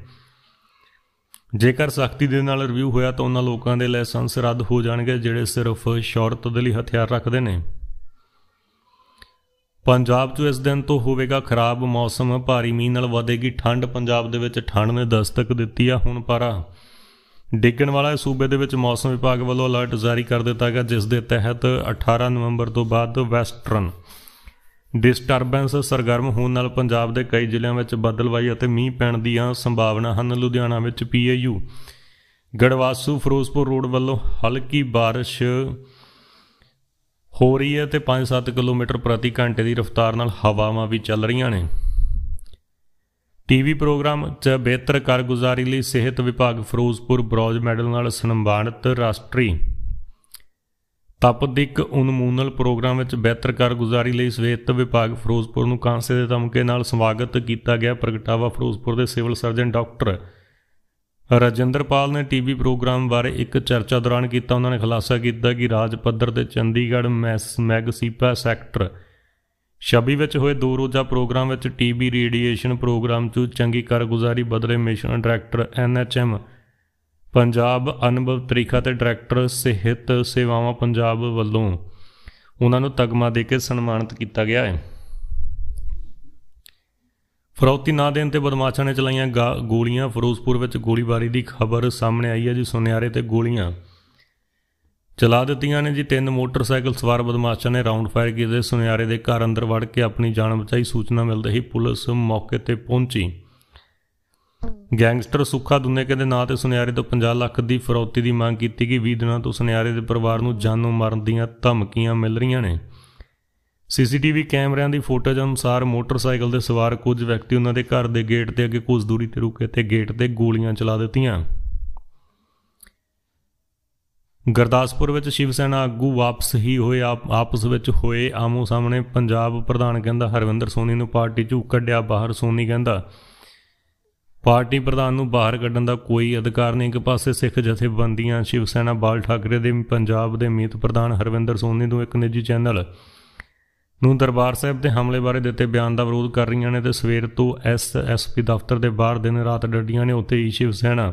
ਜੇਕਰ ਸਖਤੀ ਦੇ ਨਾਲ ਰਿਵਿਊ ਹੋਇਆ ਤਾਂ ਉਹਨਾਂ ਲੋਕਾਂ ਦੇ ਲਾਇਸੈਂਸ ਰੱਦ ਹੋ ਜਾਣਗੇ ਜਿਹੜੇ ਸਿਰਫ ਸ਼ੌਰਤ ਦੇ ਲਈ ਹਥਿਆਰ ਰੱਖਦੇ ਨੇ ਪੰਜਾਬ 'ਚ ਇਸ ਦਿਨ ਤੋਂ ਹੋਵੇਗਾ ਖਰਾਬ ਮੌਸਮ ਭਾਰੀ ਮੀਂਹ ਨਾਲ ਵਧੇਗੀ ਠੰਡ ਪੰਜਾਬ ਦੇ ਵਿੱਚ ਠੰਡ ਨੇ ਦਸਤਕ ਦਿੱਤੀ ਆ ਹੁਣ ਪਰ ਡਿੱਗਣ ਵਾਲਾ ਸੂਬੇ ਦੇ ਵਿੱਚ ਮੌਸਮ ਵਿਭਾਗ ਵੱਲੋਂ ਅਲਰਟ ਜਾਰੀ ਕਰ ਦਿੱਤਾ ਗਿਆ ਜਿਸ ਦੇ ਤਹਿਤ 18 ਨਵੰਬਰ ਤੋਂ ਬਾਅਦ ਵੈਸਟਰਨ ਡਿਸਟਰਬੈਂਸ ਸਰਗਰਮ ਹੋਣ ਨਾਲ ਪੰਜਾਬ ਦੇ ਕਈ ਜ਼ਿਲ੍ਹਿਆਂ ਵਿੱਚ ਬੱਦਲਵਾਈ ਅਤੇ ਮੀਂਹ ਪੈਣ ਦੀਆਂ ਸੰਭਾਵਨਾ ਹਨ ਲੁਧਿਆਣਾ ਵਿੱਚ ਪੀਏਯੂ ਗੜਵਾਸੂ ਫਿਰੋਜ਼ਪੁਰ ਰੋਡ ਵੱਲੋਂ ਹਲਕੀ ਬਾਰਿਸ਼ ਹੋ ਰਹੀ ਹੈ ਤੇ 5-7 ਕਿਲੋਮੀਟਰ ਪ੍ਰਤੀ ਘੰਟੇ ਦੀ ਰਫ਼ਤਾਰ ਨਾਲ ਹਵਾਵਾਂ ਵੀ ਚੱਲ ਰਹੀਆਂ ਨੇ ਟੀਵੀ ਪ੍ਰੋਗਰਾਮ 'ਚ ਬਿਹਤਰ ਕਾਰਗੁਜ਼ਾਰੀ ਲਈ ਸਿਹਤ ਵਿਭਾਗ ਫਿਰੋਜ਼ਪੁਰ ਬ੍ਰੌਂਜ ਮੈਡਲ ਨਾਲ ਸਨਮਾਨਿਤ ਰਾਸ਼ਟਰੀ ਤਪਦਿਕ ਉਨਮੂਨਲ ਪ੍ਰੋਗਰਾਮ ਵਿੱਚ ਬਿਹਤਰ ਕਾਰਗੁਜ਼ਾਰੀ ਲਈ ਸਿਹਤ ਵਿਭਾਗ ਫਿਰੋਜ਼ਪੁਰ ਨੂੰ ਕਾਂਸੇ ਦੇ ਤਮਕੇ ਨਾਲ ਸਵਾਗਤ ਕੀਤਾ ਗਿਆ ਪ੍ਰਗਟਾਵਾ ਫਿਰੋਜ਼ਪੁਰ ਦੇ ਸਿਵਲ ਸਰਜਨ ਡਾਕਟਰ ਰਜਿੰਦਰਪਾਲ ਨੇ ਟੀਵੀ ਪ੍ਰੋਗਰਾਮ ਬਾਰੇ ਇੱਕ ਚਰਚਾ ਦੌਰਾਨ ਕੀਤਾ ਉਹਨਾਂ ਨੇ ਖੁਲਾਸਾ ਕੀਤਾ ਕਿ ਰਾਜ ਪੱਧਰ ਤੇ ਚੰਡੀਗੜ੍ਹ ਮੈਸ ਮੈਗਸੀਪਾ ਸੈਕਟਰ ਸ਼ਬੀ ਵਿੱਚ ਹੋਏ ਦੋ ਰੋਜ਼ਾ ਪ੍ਰੋਗਰਾਮ ਵਿੱਚ ਟੀਬੀ ਰੇਡੀਏਸ਼ਨ ਪ੍ਰੋਗਰਾਮ 'ਚ ਚੰਗੀ ਕਾਰਗੁਜ਼ਾਰੀ ਬਦਲੇ mission director NHM Punjab Abhinav Trikha ਤੇ ਡਾਇਰੈਕਟਰ ਸਿਹਤ ਸੇਵਾਵਾਂ ਪੰਜਾਬ ਵੱਲੋਂ ਉਹਨਾਂ ਨੂੰ ਤਗਮਾ ਦੇ ਕੇ ਸਨਮਾਨਿਤ ਕੀਤਾ ਗਿਆ ਹੈ ਫਰੌਤੀ ਨਾ ਦੇਣ ਤੇ ਬਦਮਾਸ਼ਾਂ ਨੇ ਚਲਾਈਆਂ ਗੋਲੀਆਂ ਫਿਰੋਜ਼ਪੁਰ ਵਿੱਚ ਗੋਲੀਬਾਰੀ ਦੀ ਖਬਰ ਸਾਹਮਣੇ ਆਈ ਹੈ ਜੀ ਸੁਨਿਆਰੇ ਤੇ ਗੋਲੀਆਂ ਚਲਾ ਦਿੱਤੀਆਂ ਨੇ ਜੀ ਤਿੰਨ ਮੋਟਰਸਾਈਕਲ ਸਵਾਰ ਬਦਮਾਸ਼ਾਂ ਨੇ ਰਾਉਂਡ ਫਾਇਰ ਕੀਤੇ ਸੁਨਿਆਰੇ ਦੇ ਘਰ ਅੰਦਰ ਵੜ ਕੇ ਆਪਣੀ ਜਾਨ ਬਚਾਈ ਸੂਚਨਾ ਮਿਲਦੇ ਹੀ ਪੁਲਿਸ ਮੌਕੇ ਤੇ ਪਹੁੰਚੀ ਗੈਂਗਸਟਰ ਸੁੱਖਾ ਦੁੰਨੇ ਕਹਿੰਦੇ ਨਾਂ ਤੇ ਸੁਨਿਆਰੇ ਤੋਂ 50 ਲੱਖ ਦੀ ਫਰੌਤੀ ਦੀ ਮੰਗ ਕੀਤੀ ਗਈ 20 ਦਿਨਾਂ ਤੋਂ ਸੁਨਿਆਰੇ ਦੇ ਪਰਿਵਾਰ ਨੂੰ ਜਾਨੋਂ ਮਾਰਨ ਦੀਆਂ ਧਮਕੀਆਂ ਮਿਲ ਰਹੀਆਂ ਨੇ ਸੀਸੀਟੀਵੀ ਕੈਮਰਿਆਂ ਦੀ ਫੁਟੇਜ ਅਨੁਸਾਰ ਮੋਟਰਸਾਈਕਲ ਦੇ ਸਵਾਰ ਕੁਝ ਵਿਅਕਤੀ ਉਹਨਾਂ ਦੇ ਘਰ ਦੇ ਗੇਟ ਦੇ ਅੱਗੇ ਕੁਝ ਦੂਰੀ ਤੇ ਰੁਕੇ ਤੇ ਗੇਟ ਤੇ ਗੋਲੀਆਂ ਚਲਾ ਦਿੱਤੀਆਂ ਗਰਦਾਸਪੁਰ ਵਿੱਚ ਸ਼ਿਵ ਸੈਨਾ ਆਗੂ ਵਾਪਸ ਹੀ ਹੋਏ ਆਪਸ ਵਿੱਚ ਹੋਏ ਆਮੋ ਸਾਹਮਣੇ ਪੰਜਾਬ ਪ੍ਰਧਾਨ ਕਹਿੰਦਾ ਹਰਵਿੰਦਰ ਸੋਨੀ ਨੂੰ ਪਾਰਟੀ ਚੋਂ ਕੱਢਿਆ ਬਾਹਰ ਸੋਨੀ ਕਹਿੰਦਾ ਪਾਰਟੀ ਪ੍ਰਧਾਨ ਨੂੰ ਬਾਹਰ ਕੱਢਣ ਦਾ ਕੋਈ ਅਧਿਕਾਰ ਨਹੀਂ ਕਿ ਪਾਸੇ ਸਿੱਖ ਜਥੇਬੰਦੀਆਂ ਸ਼ਿਵ ਸੈਨਾ ਬਾਲ ਠਾਕਰੇ ਦੇ ਪੰਜਾਬ ਦੇ ਮੀਤ ਪ੍ਰਧਾਨ ਹਰਵਿੰਦਰ ਸੋਨੀ ਨੂੰ ਇੱਕ ਨਿੱਜੀ ਚੈਨਲ ਨੂੰ ਦਰਬਾਰ ਸਾਹਿਬ ਦੇ ਹਮਲੇ ਬਾਰੇ ਦਿੱਤੇ ਬਿਆਨ ਦਾ ਵਿਰੋਧ ਕਰ ਰਹੀਆਂ ਨੇ ਤੇ ਸਵੇਰ ਤੋਂ ਐਸਐਸਪੀ ਦਫ਼ਤਰ ਦੇ ਬਾਹਰ ਦਿਨ ਰਾਤ ਡੱਡੀਆਂ ਨੇ ਉੱਥੇ ਹੀ ਸ਼ਿਵ ਸੈਨਾ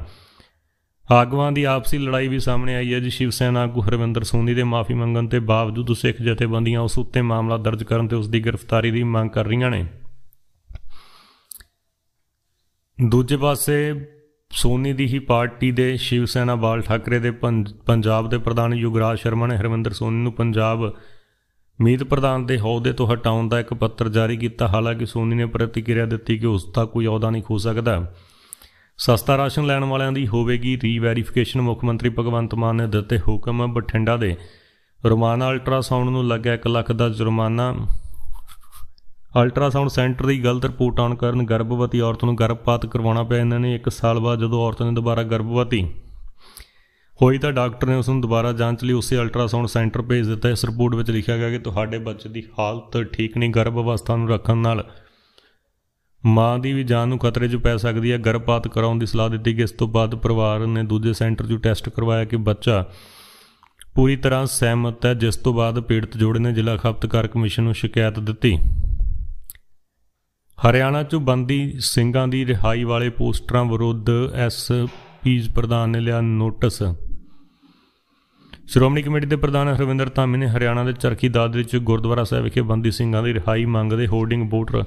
ਆਗਵਾਂ ਦੀ ਆਪਸੀ ਲੜਾਈ ਵੀ ਸਾਹਮਣੇ ਆਈ ਹੈ ਜੀ ਸ਼ਿਵ ਸੈਨਾ ਆਗੂ ਹਰਵਿੰਦਰ ਸੋਨੀ ਦੇ ਮਾਫੀ ਮੰਗਣ ਤੇ ਬਾਵਜੂਦ ਸਿੱਖ ਜਥੇਬੰਦੀਆਂ ਉਸ ਉੱਤੇ ਮਾਮਲਾ ਦਰਜ ਕਰਨ ਤੇ ਉਸ ਦੀ ਗ੍ਰਿਫਤਾਰੀ ਦੀ ਮੰਗ ਕਰ ਰਹੀਆਂ ਨੇ ਦੂਜੇ ਪਾਸੇ ਸੋਨੀ ਦੀ ਹੀ ਪਾਰਟੀ ਦੇ ਸ਼ਿਵ ਸੈਨਾ ਬਾਲ ਠਾਕਰੇ ਦੇ ਪੰਜਾਬ ਦੇ ਪ੍ਰਧਾਨ ਯੁਗਰਾਜ ਸ਼ਰਮਾ ਨੇ ਹਰਵਿੰਦਰ ਸੋਨੀ ਨੂੰ ਪੰਜਾਬ ਮੀਤ ਪ੍ਰਧਾਨ ਦੇ ਅਹੁਦੇ ਤੋਂ ਹਟਾਉਣ ਦਾ ਇੱਕ ਪੱਤਰ ਜਾਰੀ ਕੀਤਾ ਹਾਲਾਂਕਿ ਸੋਨੀ ਨੇ ਪ੍ਰਤੀਕਿਰਿਆ ਦਿੱਤੀ ਕਿ ਉਸ ਦਾ ਕੋਈ ਅਹੁਦਾ ਨਹੀਂ ਖੋ ਸਕਦਾ ਸਸਤਾ ਰਾਸ਼ਨ ਲੈਣ ਵਾਲਿਆਂ ਦੀ ਹੋਵੇਗੀ ਰੀਵੈਰੀਫਿਕੇਸ਼ਨ ਮੁੱਖ ਮੰਤਰੀ ਭਗਵੰਤ ਮਾਨ ਨੇ ਦਿੱਤੇ ਹੁਕਮ ਬਠਿੰਡਾ ਦੇ ਰੋਮਾਨਾ ਅਲਟਰਾਸਾਊਂਡ ਨੂੰ ਲੱਗਿਆ 1 ਲੱਖ ਦਾ ਜੁਰਮਾਨਾ ਅਲਟਰਾਸਾਊਂਡ ਸੈਂਟਰ ਦੀ ਗਲਤ ਰਿਪੋਰਟ ਆਉਣ ਕਾਰਨ ਗਰਭਵਤੀ ਔਰਤ ਨੂੰ ਗਰਭਪਾਤ ਕਰਵਾਉਣਾ ਪਿਆ ਇਹਨਾਂ ਨੇ 1 ਸਾਲ ਬਾਅਦ ਜਦੋਂ ਔਰਤ ਨੇ ਦੁਬਾਰਾ ਗਰਭਵਤੀ ਹੋਈ ਤਾਂ ਡਾਕਟਰ ਨੇ ਉਸ ਨੂੰ ਦੁਬਾਰਾ ਜਾਂਚ ਲਈ ਉਸੇ ਅਲਟਰਾਸਾਊਂਡ ਸੈਂਟਰ ਭੇਜ ਦਿੱਤਾ ਇਸ ਰਿਪੋਰਟ ਵਿੱਚ ਲਿਖਿਆ ਗਿਆ ਕਿ ਤੁਹਾਡੇ ਬੱਚੇ ਦੀ ਹਾਲਤ ਠੀਕ ਨਹੀਂ ਗਰਭ ਅਵਸਥਾ ਨੂੰ ਰੱਖਣ ਨਾਲ ਮਾਂ ਦੀ ਵੀ ਜਾਨ ਨੂੰ ਖਤਰੇ 'ਚ ਪੈ ਸਕਦੀ ਹੈ ਗਰਭਪਾਤ ਕਰਾਉਣ ਦੀ ਸਲਾਹ ਦਿੱਤੀ ਗਈ ਇਸ ਤੋਂ ਬਾਅਦ ਪਰਿਵਾਰ ਨੇ ਦੂਜੇ ਸੈਂਟਰ 'ਚੋਂ ਟੈਸਟ ਕਰਵਾਇਆ ਕਿ ਬੱਚਾ ਪੂਰੀ ਤਰ੍ਹਾਂ ਸਹਿਮਤ ਹੈ ਜਿਸ ਤੋਂ ਬਾਅਦ ਪੀੜਤ ਜੋੜੇ ਨੇ ਜ਼ਿਲ੍ਹਾ ਖਪਤਕਾਰ ਕਮਿਸ਼ਨ ਨੂੰ ਸ਼ਿਕਾਇਤ ਦਿੱਤੀ ਹਰਿਆਣਾ 'ਚ ਬੰਦੀ ਸਿੰਘਾਂ ਦੀ ਰਿਹਾਈ ਵਾਲੇ ਪੋਸਟਰਾਂ ਵਿਰੁੱਧ ਐਸ ਪੀਜ ਪ੍ਰਧਾਨ ਨੇ ਲਿਆ ਨੋਟਿਸ ਸ਼੍ਰੋਮਣੀ ਕਮੇਟੀ ਦੇ ਪ੍ਰਧਾਨ ਹਰਵਿੰਦਰ ਧਾਮੀ ਨੇ ਹਰਿਆਣਾ ਦੇ ਚਰਖੀ ਦਾਦਰੀ 'ਚ ਗੁਰਦੁਆਰਾ ਸਾਹਿਬ ਵਿਖੇ ਬੰਦੀ ਸਿੰਘਾਂ ਦੀ ਰਿਹਾਈ ਮੰਗਦੇ ਹੋਰਡਿੰਗ ਬੋਰਡ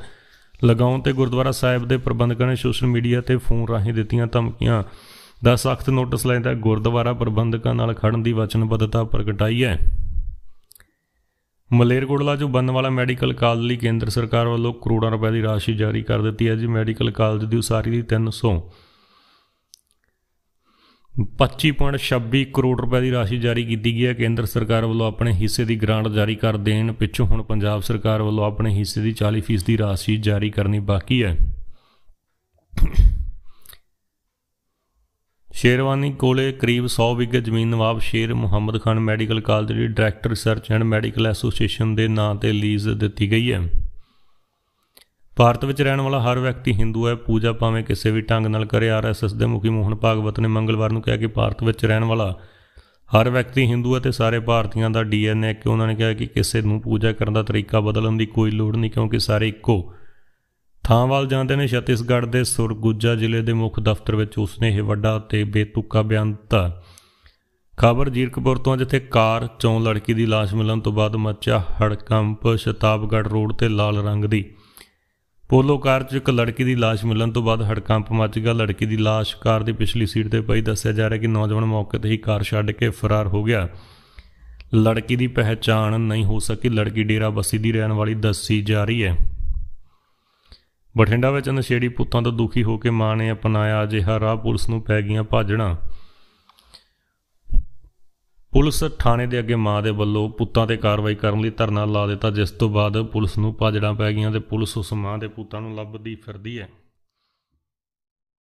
ਲਗਾਉਣ ਤੇ ਗੁਰਦੁਆਰਾ ਸਾਹਿਬ ਦੇ ਪ੍ਰਬੰਧਕਾਂ ਨੇ ਸੋਸ਼ਲ ਮੀਡੀਆ ਤੇ ਫੋਨ ਰਾਹੀਂ ਦਿੱਤੀਆਂ ਧਮਕੀਆਂ ਦਾ ਸਖਤ ਨੋਟਿਸ ਲੈਂਦਾ ਗੁਰਦੁਆਰਾ ਪ੍ਰਬੰਧਕਾਂ ਨਾਲ ਖੜਨ ਦੀ ਵਚਨਬੱਧਤਾ ਪ੍ਰਗਟਾਈ ਹੈ ਮਲੇਰਕੋਟਲਾ ਜੋ ਬਣਨ ਵਾਲਾ ਮੈਡੀਕਲ ਕਾਲਜ ਲਈ ਕੇਂਦਰ ਸਰਕਾਰ ਵੱਲੋਂ ਕਰੋੜਾਂ ਰੁਪਏ ਦੀ ਰਾਸ਼ੀ ਜਾਰੀ ਕਰ ਦਿੱਤੀ ਹੈ ਜੀ ਮੈਡੀਕਲ ਕਾਲਜ ਦੀ ਉਸਾਰੀ ਦੀ 300 25.26 ਕਰੋੜ ਰੁਪਏ ਦੀ ਰਾਸ਼ੀ ਜਾਰੀ ਕੀਤੀ ਗਈ ਹੈ ਕੇਂਦਰ ਸਰਕਾਰ ਵੱਲੋਂ ਆਪਣੇ ਹਿੱਸੇ ਦੀ ਗ੍ਰਾਂਟ ਜਾਰੀ ਕਰ ਦੇਣ ਪਿੱਛੋਂ ਹੁਣ ਪੰਜਾਬ ਸਰਕਾਰ ਵੱਲੋਂ ਆਪਣੇ ਹਿੱਸੇ ਦੀ 40% ਦੀ ਰਾਸ਼ੀ ਜਾਰੀ ਕਰਨੀ ਬਾਕੀ ਹੈ ਸ਼ੇਰਵਾਨੀ ਕੋਲੇ ਕਰੀਬ 100 ਵਿਗੇ ਜ਼ਮੀਨ ਨਵਾਬ ਸ਼ੇਰ ਮੁਹੰਮਦ ਖਾਨ ਮੈਡੀਕਲ ਕਾਲਜ ਦੀ director research and medical association ਦੇ ਨਾਂ ਤੇ ਲੀਜ਼ ਦਿੱਤੀ ਗਈ ਹੈ ਭਾਰਤ ਵਿੱਚ ਰਹਿਣ ਵਾਲਾ ਹਰ ਵਿਅਕਤੀ ਹਿੰਦੂ ਹੈ ਪੂਜਾ ਭਾਵੇਂ ਕਿਸੇ ਵੀ ਢੰਗ ਨਾਲ ਕਰੇ ਆਰਐਸਐਸ ਦੇ ਮੁਖੀ ਮੋਹਨ ਭਾਗਵਤ ਨੇ ਮੰਗਲਵਾਰ ਨੂੰ ਕਿਹਾ ਕਿ ਭਾਰਤ ਵਿੱਚ ਰਹਿਣ ਵਾਲਾ ਹਰ ਵਿਅਕਤੀ ਹਿੰਦੂ ਹੈ ਤੇ ਸਾਰੇ ਭਾਰਤੀਆਂ ਦਾ ਡੀਐਨਏ ਕਿ ਉਹਨਾਂ ਨੇ ਕਿਹਾ ਕਿ ਕਿਸੇ ਨੂੰ ਪੂਜਾ ਕਰਨ ਦਾ ਤਰੀਕਾ ਬਦਲਣ ਦੀ ਕੋਈ ਲੋੜ ਨਹੀਂ ਕਿਉਂਕਿ ਸਾਰੇ ਇੱਕੋ ਥਾਂ ਵੱਲ ਜਾਂਦੇ ਨੇ ਛਤੀਸਗੜ ਦੇ ਸੁਰਗੁਜਾ ਜ਼ਿਲ੍ਹੇ ਦੇ ਮੁੱਖ ਦਫ਼ਤਰ ਵਿੱਚ ਉਸਨੇ ਇਹ ਵੱਡਾ ਤੇ ਬੇਤੁਕਾ ਬਿਆਨ ਦਿੱਤਾ ਖਬਰ ਜੀਰਕਪੁਰ ਤੋਂ ਜਿੱਥੇ ਕਾਰ ਚੋਂ ਲੜਕੀ ਦੀ লাশ ਮਿਲਣ ਤੋਂ ਬਾਅਦ ਮੱਚਿਆ ਹੜਕੰਪ ਸ਼ਤਾਬਗੜ ਰੋਡ ਤੇ ਲਾਲ ਰੰਗ ਦੀ ਪੋਲੋ ਕਾਰ 'ਚ ਇੱਕ ਲੜਕੀ ਦੀ লাশ ਮਿਲਣ ਤੋਂ ਬਾਅਦ ਹੜਕੰਪ ਮੱਚ ਗਿਆ ਲੜਕੀ ਦੀ লাশ ਕਾਰ ਦੀ ਪਿਛਲੀ ਸੀਟ ਤੇ ਪਈ ਦੱਸਿਆ ਜਾ ਰਿਹਾ ਕਿ ਨੌਜਵਾਨ ਮੌਕੇ ਤੇ ਹੀ ਕਾਰ ਛੱਡ ਕੇ ਫਰਾਰ ਹੋ ਗਿਆ ਲੜਕੀ ਦੀ ਪਹਿਚਾਣ ਨਹੀਂ ਹੋ ਸਕੀ ਲੜਕੀ ਡੇਰਾ ਬੱਸੀ ਦੀ ਰਹਿਣ ਵਾਲੀ ਦੱਸੀ ਜਾ ਰਹੀ ਹੈ ਬਠਿੰਡਾ ਵਿੱਚ ਨਸ਼ੇੜੀ ਪੁੱਤਾਂ ਤੋਂ ਦੁਖੀ ਹੋ ਕੇ ਮਾਂ ਨੇ ਅਪਣਾਇਆ ਅਜਿਹਾ ਰਾਹ ਪੁਲਿਸ ਨੂੰ ਪੈ ਗਈਆਂ ਭਾਜਣਾ ਪੁਲਿਸ ਥਾਣੇ ਦੇ ਅੱਗੇ ਮਾਂ ਦੇ ਵੱਲੋਂ ਪੁੱਤਾਂ ਤੇ ਕਾਰਵਾਈ ਕਰਨ ਲਈ ਧਰਨਾ ਲਾ ਦਿੱਤਾ ਜਿਸ ਤੋਂ ਬਾਅਦ ਪੁਲਿਸ ਨੂੰ ਭਾਜੜਾਂ ਪੈ ਗਈਆਂ ਤੇ ਪੁਲਿਸ ਉਸ ਮਾਂ ਦੇ ਪੁੱਤਾਂ ਨੂੰ ਲੱਭਦੀ ਫਿਰਦੀ ਹੈ